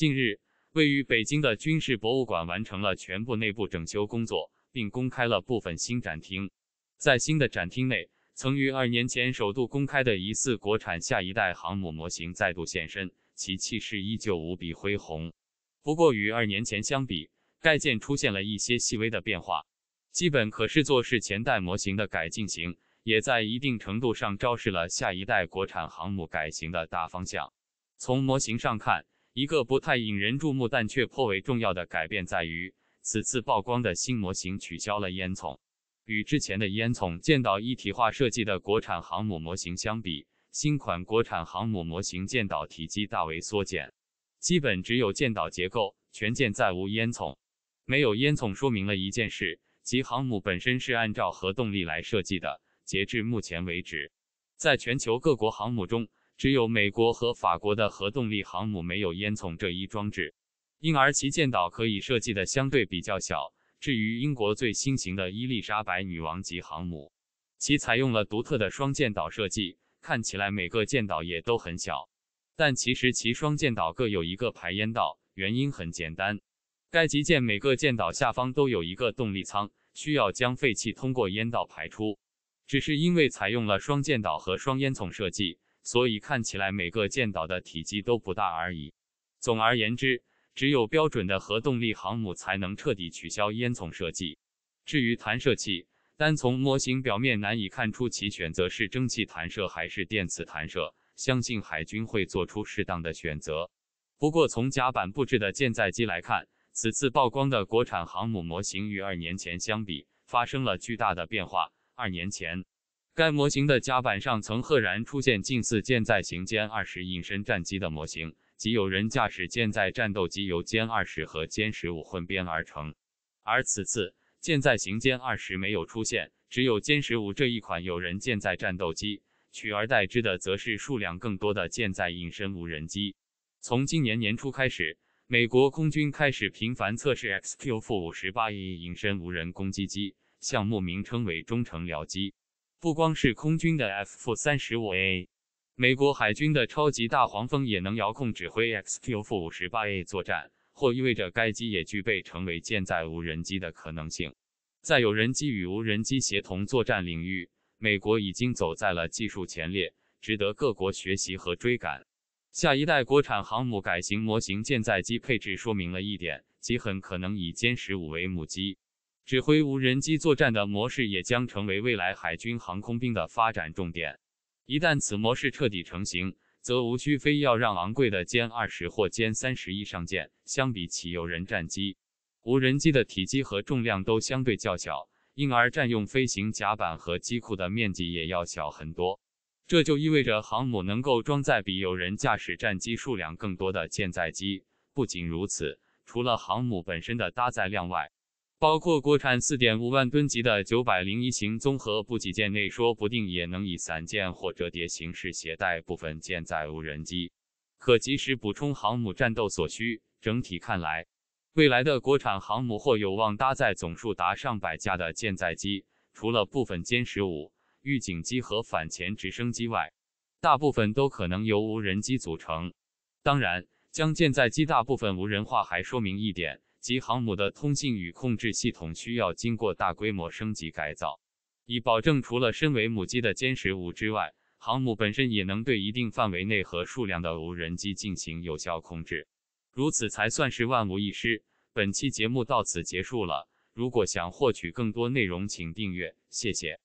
近日，位于北京的军事博物馆完成了全部内部整修工作，并公开了部分新展厅。在新的展厅内，曾于二年前首度公开的疑似国产下一代航母模型再度现身，其气势依旧无比恢宏。不过，与二年前相比，该舰出现了一些细微的变化，基本可视作是前代模型的改进型，也在一定程度上昭示了下一代国产航母改型的大方向。从模型上看。一个不太引人注目但却颇为重要的改变在于，此次曝光的新模型取消了烟囱。与之前的烟囱舰岛一体化设计的国产航母模型相比，新款国产航母模型舰岛体积大为缩减，基本只有舰岛结构，全舰再无烟囱。没有烟囱说明了一件事，即航母本身是按照核动力来设计的。截至目前为止，在全球各国航母中，只有美国和法国的核动力航母没有烟囱这一装置，因而其舰岛可以设计的相对比较小。至于英国最新型的伊丽莎白女王级航母，其采用了独特的双舰岛设计，看起来每个舰岛也都很小，但其实其双舰岛各有一个排烟道。原因很简单，该级舰每个舰岛下方都有一个动力舱，需要将废气通过烟道排出。只是因为采用了双舰岛和双烟囱设计。所以看起来每个舰岛的体积都不大而已。总而言之，只有标准的核动力航母才能彻底取消烟囱设计。至于弹射器，单从模型表面难以看出其选择是蒸汽弹射还是电磁弹射，相信海军会做出适当的选择。不过从甲板布置的舰载机来看，此次曝光的国产航母模型与二年前相比发生了巨大的变化。二年前。该模型的甲板上曾赫然出现近似舰载型歼二十隐身战机的模型，即有人驾驶舰载战斗机由歼二十和歼十五混编而成。而此次舰载型歼二十没有出现，只有歼十五这一款有人舰载战斗机，取而代之的则是数量更多的舰载隐身无人机。从今年年初开始，美国空军开始频繁测试 x q 5 8 e 隐身无人攻击机，项目名称为忠诚僚机。不光是空军的 F-35A，美国海军的超级大黄蜂也能遥控指挥 XQ-58A 作战，或意味着该机也具备成为舰载无人机的可能性。在有人机与无人机协同作战领域，美国已经走在了技术前列，值得各国学习和追赶。下一代国产航母改型模型舰载机配置说明了一点，即很可能以歼十五为母机。指挥无人机作战的模式也将成为未来海军航空兵的发展重点。一旦此模式彻底成型，则无需非要让昂贵的歼二十或歼三十一上舰。相比起有人战机，无人机的体积和重量都相对较小，因而占用飞行甲板和机库的面积也要小很多。这就意味着航母能够装载比有人驾驶战机数量更多的舰载机。不仅如此，除了航母本身的搭载量外，包括国产四点五万吨级的九百零一型综合补给舰内，说不定也能以散件或折叠形式携带部分舰载无人机，可及时补充航母战斗所需。整体看来，未来的国产航母或有望搭载总数达上百架的舰载机，除了部分歼十五预警机和反潜直升机外，大部分都可能由无人机组成。当然，将舰载机大部分无人化，还说明一点。及航母的通信与控制系统需要经过大规模升级改造，以保证除了身为母机的歼十五之外，航母本身也能对一定范围内和数量的无人机进行有效控制。如此才算是万无一失。本期节目到此结束了。如果想获取更多内容，请订阅。谢谢。